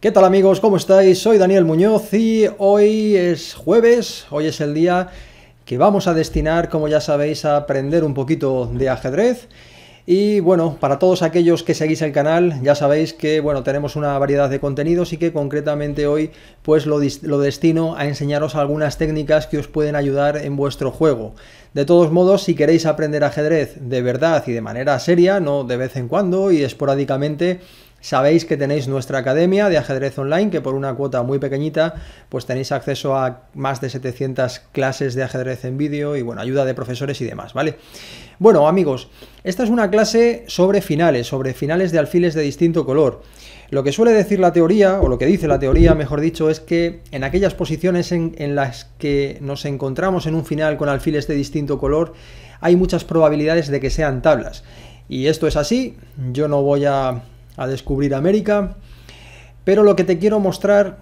¿Qué tal amigos? ¿Cómo estáis? Soy Daniel Muñoz y hoy es jueves, hoy es el día que vamos a destinar, como ya sabéis, a aprender un poquito de ajedrez. Y bueno, para todos aquellos que seguís el canal, ya sabéis que bueno, tenemos una variedad de contenidos y que concretamente hoy pues lo, lo, destino a enseñaros algunas técnicas que os pueden ayudar en vuestro juego. De todos modos, si queréis aprender ajedrez de verdad y de manera seria, no de vez en cuando y esporádicamente, Sabéis que tenéis nuestra academia de ajedrez online, que por una cuota muy pequeñita, pues tenéis acceso a más de 700 clases de ajedrez en vídeo y, bueno, ayuda de profesores y demás, ¿vale? Bueno, amigos, esta es una clase sobre finales, sobre finales de alfiles de distinto color. Lo que suele decir la teoría, o lo que dice la teoría, mejor dicho, es que en aquellas posiciones en, en las que nos encontramos en un final con alfiles de distinto color, hay muchas probabilidades de que sean tablas. Y esto es así, yo no voy a a descubrir América. Pero lo que te quiero mostrar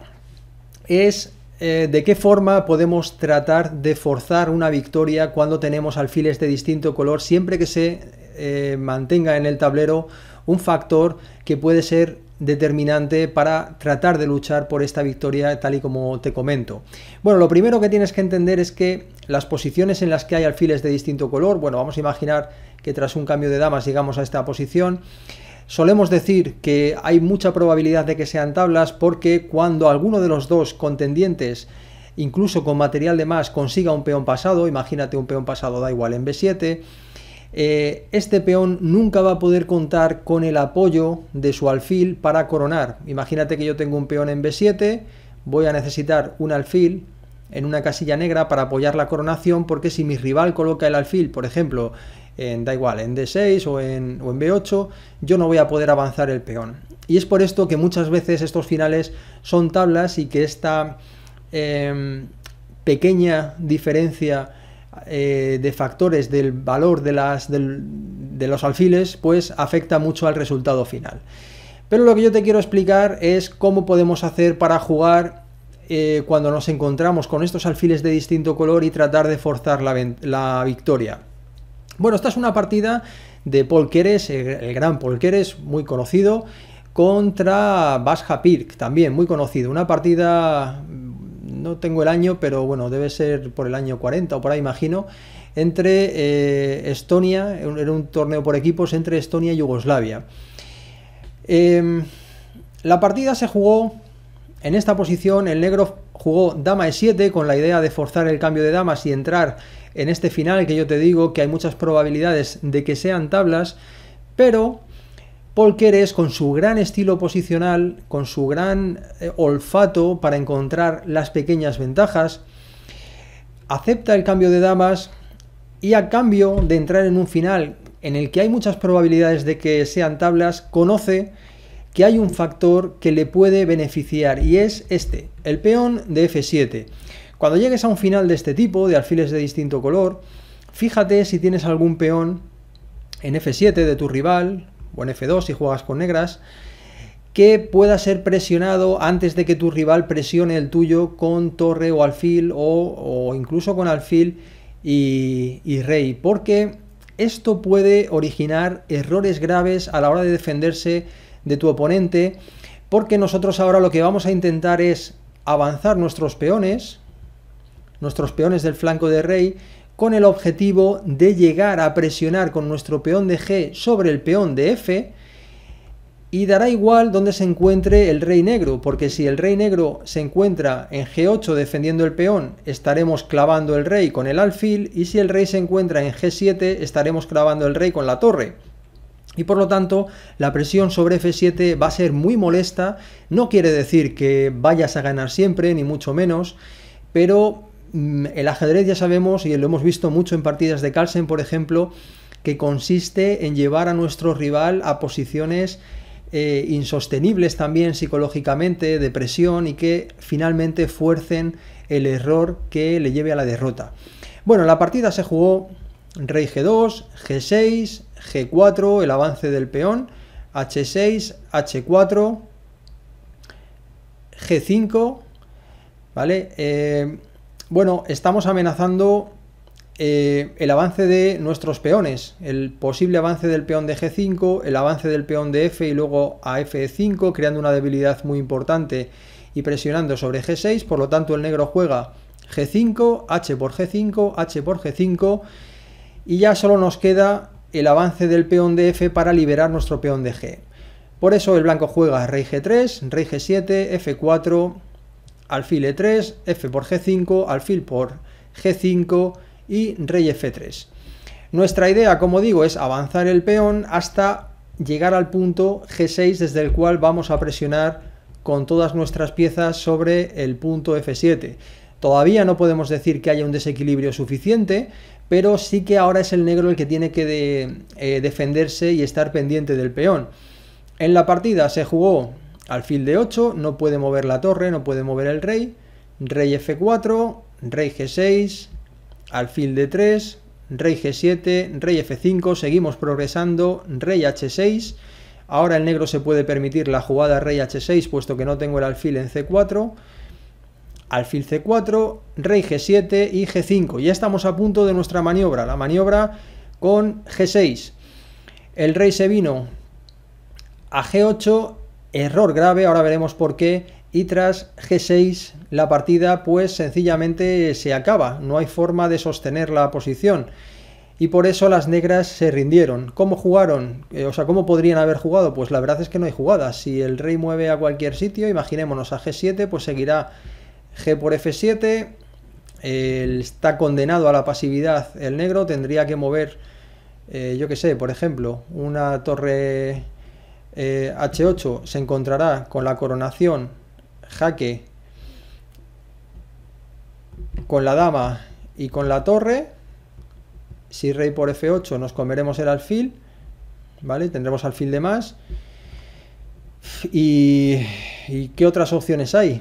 es eh, de qué forma podemos tratar de forzar una victoria cuando tenemos alfiles de distinto color, siempre que se eh, mantenga en el tablero un factor que puede ser determinante para tratar de luchar por esta victoria tal y como te comento. Bueno, lo primero que tienes que entender es que las posiciones en las que hay alfiles de distinto color, bueno, vamos a imaginar que tras un cambio de damas llegamos a esta posición, Solemos decir que hay mucha probabilidad de que sean tablas porque cuando alguno de los dos contendientes incluso con material de más consiga un peón pasado, imagínate un peón pasado da igual en B7, eh, este peón nunca va a poder contar con el apoyo de su alfil para coronar. Imagínate que yo tengo un peón en B7, voy a necesitar un alfil en una casilla negra para apoyar la coronación porque si mi rival coloca el alfil, por ejemplo, da igual, en D6 o en, B8, yo no voy a poder avanzar el peón. Y es por esto que muchas veces estos finales son tablas y que esta em, pequeña diferencia eh, de factores del valor de, las, de los alfiles, pues afecta mucho al resultado final. Pero lo que yo te quiero explicar es cómo podemos hacer para jugar eh, cuando nos encontramos con estos alfiles de distinto color y tratar de forzar la victoria. Bueno, esta es una partida de Paul Keres, el gran Paul Keres, muy conocido, contra Basja Pirk, también muy conocido. Una partida, mm, no tengo el año, pero bueno, debe ser por el año 40 o por ahí, imagino, entre eh, Estonia, en un torneo por equipos entre Estonia y Yugoslavia. Em, la partida se jugó en esta posición, el negro jugó dama e7 con la idea de forzar el cambio de damas y entrar en este final que yo te digo que hay muchas probabilidades de que sean tablas, pero Paul Keres con su gran estilo posicional, con su gran eh, olfato para encontrar las pequeñas ventajas, acepta el cambio de damas y a cambio de entrar en un final en el que hay muchas probabilidades de que sean tablas, conoce que hay un factor que le puede beneficiar y es este, el peón de f7. Cuando llegues a un final de este tipo, de alfiles de distinto color, fíjate si tienes algún peón en f7 de tu rival, o en f2 si juegas con negras, que pueda ser presionado antes de que tu rival presione el tuyo con torre o alfil o, incluso con alfil y, y rey, porque esto puede originar errores graves a la hora de defenderse de tu oponente, porque nosotros ahora lo que vamos a intentar es avanzar nuestros peones, nuestros peones del flanco de rey, con el objetivo de llegar a presionar con nuestro peón de G sobre el peón de F, y dará igual donde se encuentre el rey negro, porque si el rey negro se encuentra en G8 defendiendo el peón, estaremos clavando el rey con el alfil, y si el rey se encuentra en G7, estaremos clavando el rey con la torre y por lo tanto la presión sobre F7 va a ser muy molesta, no quiere decir que vayas a ganar siempre, ni mucho menos, pero mm, el ajedrez ya sabemos y lo hemos visto mucho en partidas de Carlsen, por ejemplo, que consiste en llevar a nuestro rival a posiciones eh, insostenibles también psicológicamente, de presión y que finalmente fuercen el error que le lleve a la derrota. Bueno, la partida se jugó rey g2, g6, G4, el avance del peón, H6, H4, G5, ¿vale? Eh, bueno, estamos amenazando eh, el avance de nuestros peones, el posible avance del peón de G5, el avance del peón de F y luego a F5, creando una debilidad muy importante y presionando sobre G6, por lo tanto el negro juega G5, H por G5, H por G5, y ya solo nos queda el avance del peón de f para liberar nuestro peón de g. Por eso el blanco juega rey g3, rey g7, f4, alfil e3, f por g5, alfil por g5 y rey f3. Nuestra idea, como digo, es avanzar el peón hasta llegar al punto g6 desde el cual vamos a presionar con todas nuestras piezas sobre el punto f7. Todavía no podemos decir que haya un desequilibrio suficiente, pero sí que ahora es el negro el que tiene que eh, defenderse y estar pendiente del peón. En la partida se jugó alfil de 8, no puede mover la torre, no puede mover el rey, rey f4, rey g6, alfil de 3, rey g7, rey f5, seguimos progresando, rey h6, ahora el negro se puede permitir la jugada rey h6 puesto que no tengo el alfil en c4, alfil c4, rey g7 y g5. Ya estamos a punto de nuestra maniobra, la maniobra con g6. El rey se vino a g8, error grave, ahora veremos por qué, y tras g6 la partida pues sencillamente se acaba, no hay forma de sostener la posición. Y por eso las negras se rindieron. ¿Cómo jugaron? Eh, o sea, ¿cómo podrían haber jugado? Pues la verdad es que no hay jugadas. Si el rey mueve a cualquier sitio, imaginémonos a g7, pues seguirá G por F7, está condenado a la pasividad el negro, tendría que mover, eh, yo que sé, por ejemplo, una torre H8 eh, se encontrará con la coronación jaque con la dama y con la torre. Si rey por F8 nos comeremos el alfil, ¿vale? Tendremos alfil de más. y qué otras opciones hay?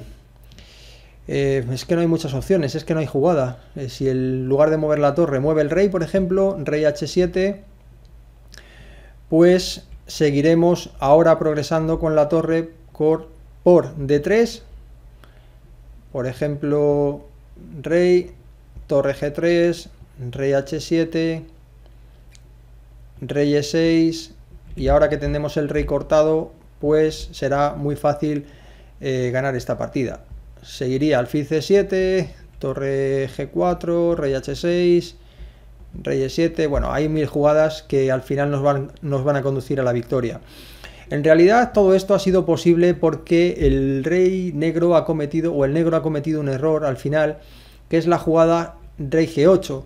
Eh, es que no hay muchas opciones, es que no hay jugada. Eh, si en lugar de mover la torre mueve el rey, por ejemplo, rey h7, pues seguiremos ahora progresando con la torre por, d3. Por ejemplo, rey, torre g3, rey h7, rey e6, y ahora que tenemos el rey cortado, pues será muy fácil eh, ganar esta partida seguiría alfil c7, torre g4, rey h6, rey e7. Bueno, hay mil jugadas que al final nos van, nos van a conducir a la victoria. En realidad todo esto ha sido posible porque el rey negro ha cometido, o el negro ha cometido un error al final, que es la jugada rey g8.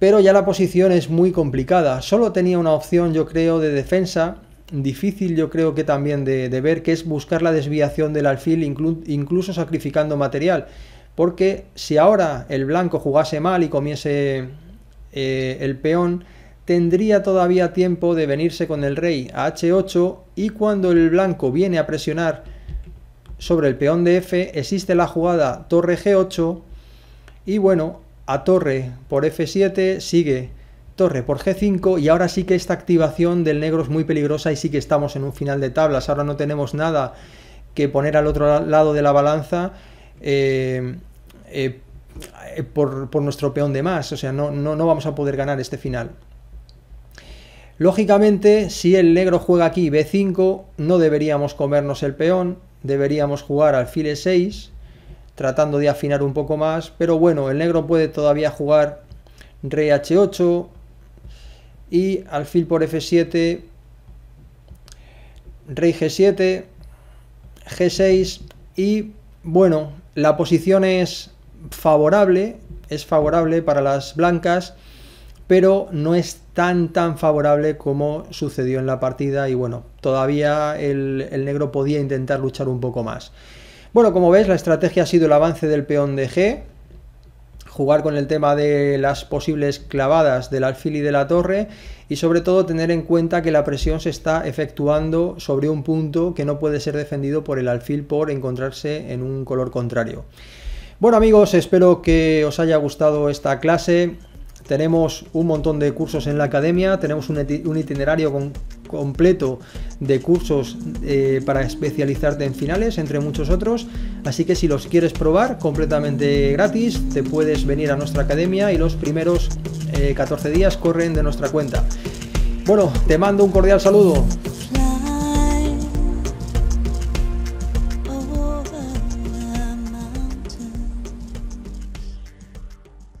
Pero ya la posición es muy complicada. Solo tenía una opción, yo creo, de defensa difícil yo creo que también de, ver, que es buscar la desviación del alfil incluso sacrificando material. Porque si ahora el blanco jugase mal y comiese eh, el peón, tendría todavía tiempo de venirse con el rey a h8 y cuando el blanco viene a presionar sobre el peón de f, existe la jugada torre g8 y bueno, a torre por f7 sigue por g5 y ahora sí que esta activación del negro es muy peligrosa y sí que estamos en un final de tablas. Ahora no tenemos nada que poner al otro lado de la balanza eh, eh, eh, por, nuestro peón de más. O sea, no, no, no vamos a poder ganar este final. Lógicamente, si el negro juega aquí b5, no deberíamos comernos el peón, deberíamos jugar alfil e6, tratando de afinar un poco más, pero bueno, el negro puede todavía jugar reh h8, y alfil por f7, rey g7, g6 y bueno, la posición es favorable, es favorable para las blancas, pero no es tan tan favorable como sucedió en la partida y bueno, todavía el, el negro podía intentar luchar un poco más. Bueno, como ves, la estrategia ha sido el avance del peón de G, jugar con el tema de las posibles clavadas del alfil y de la torre y sobre todo tener en cuenta que la presión se está efectuando sobre un punto que no puede ser defendido por el alfil por encontrarse en un color contrario. Bueno amigos, espero que os haya gustado esta clase. Tenemos un montón de cursos en la academia, tenemos un itinerario con completo de cursos eh, para especializarte en finales, entre muchos otros. Así que si los quieres probar completamente gratis, te puedes venir a nuestra academia y los primeros 14 eh, días corren de nuestra cuenta. Bueno, te mando un cordial saludo.